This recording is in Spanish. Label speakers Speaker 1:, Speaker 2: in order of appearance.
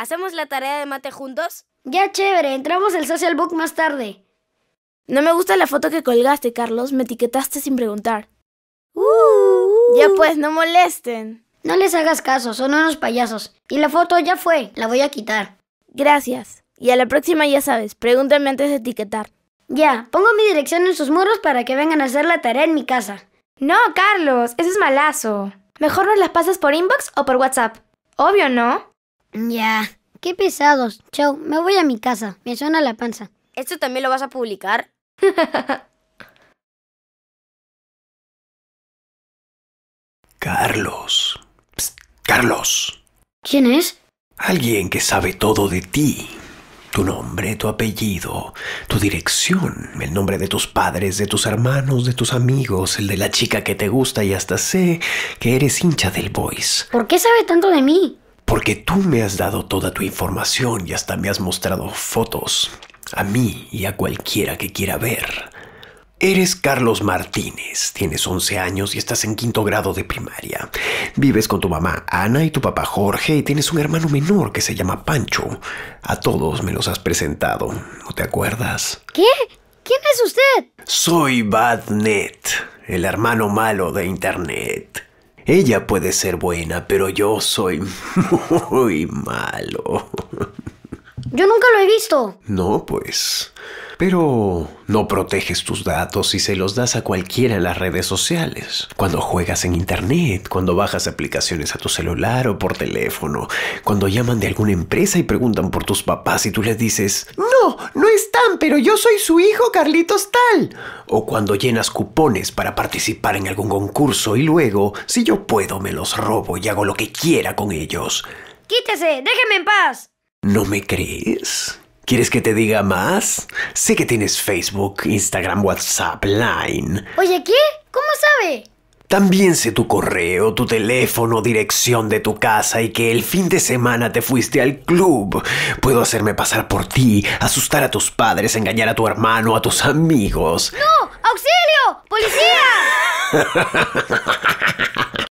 Speaker 1: ¿Hacemos la tarea de mate juntos? Ya chévere, entramos al social book más tarde. No me gusta la foto que colgaste, Carlos. Me etiquetaste sin preguntar. Uh, uh, ya pues, no molesten. No les hagas caso, son unos payasos. Y la foto ya fue, la voy a quitar. Gracias. Y a la próxima ya sabes, pregúntame antes de etiquetar. Ya, pongo mi dirección en sus muros para que vengan a hacer la tarea en mi casa. No, Carlos, eso es malazo. Mejor nos las pasas por inbox o por WhatsApp. Obvio, ¿no? Ya. Qué pesados. Chao, me voy a mi casa. Me suena la panza. ¿Esto también lo vas a publicar?
Speaker 2: Carlos. Carlos. ¿Quién es? Alguien que sabe todo de ti. Tu nombre, tu apellido, tu dirección, el nombre de tus padres, de tus hermanos, de tus amigos, el de la chica que te gusta y hasta sé que eres hincha del Boys.
Speaker 1: ¿Por qué sabe tanto de mí?
Speaker 2: porque tú me has dado toda tu información y hasta me has mostrado fotos, a mí y a cualquiera que quiera ver. Eres Carlos Martínez, tienes 11 años y estás en quinto grado de primaria. Vives con tu mamá Ana y tu papá Jorge y tienes un hermano menor que se llama Pancho. A todos me los has presentado, ¿no te acuerdas? ¿Qué? ¿Quién es usted? Soy Badnet, el hermano malo de Internet. Ella puede ser buena, pero yo soy muy malo.
Speaker 1: Yo nunca lo he visto.
Speaker 2: No, pues. Pero no proteges tus datos y se los das a cualquiera en las redes sociales. Cuando juegas en internet, cuando bajas aplicaciones a tu celular o por teléfono, cuando llaman de alguna empresa y preguntan por tus papás y tú les dices, no, no está pero yo soy su hijo Carlitos tal. O cuando llenas cupones para participar en algún concurso y luego, si yo puedo, me los robo y hago lo que quiera con ellos.
Speaker 1: Quítese, déjeme en paz.
Speaker 2: ¿No me crees? ¿Quieres que te diga más? Sé que tienes Facebook, Instagram, WhatsApp, Line.
Speaker 1: Oye, ¿qué? ¿Cómo sabe?
Speaker 2: También sé tu correo, tu teléfono, dirección de tu casa y que el fin de semana te fuiste al club. Puedo hacerme pasar por ti, asustar a tus padres, engañar a tu hermano, a tus amigos.
Speaker 1: ¡No! ¡Auxilio!
Speaker 2: ¡Policía!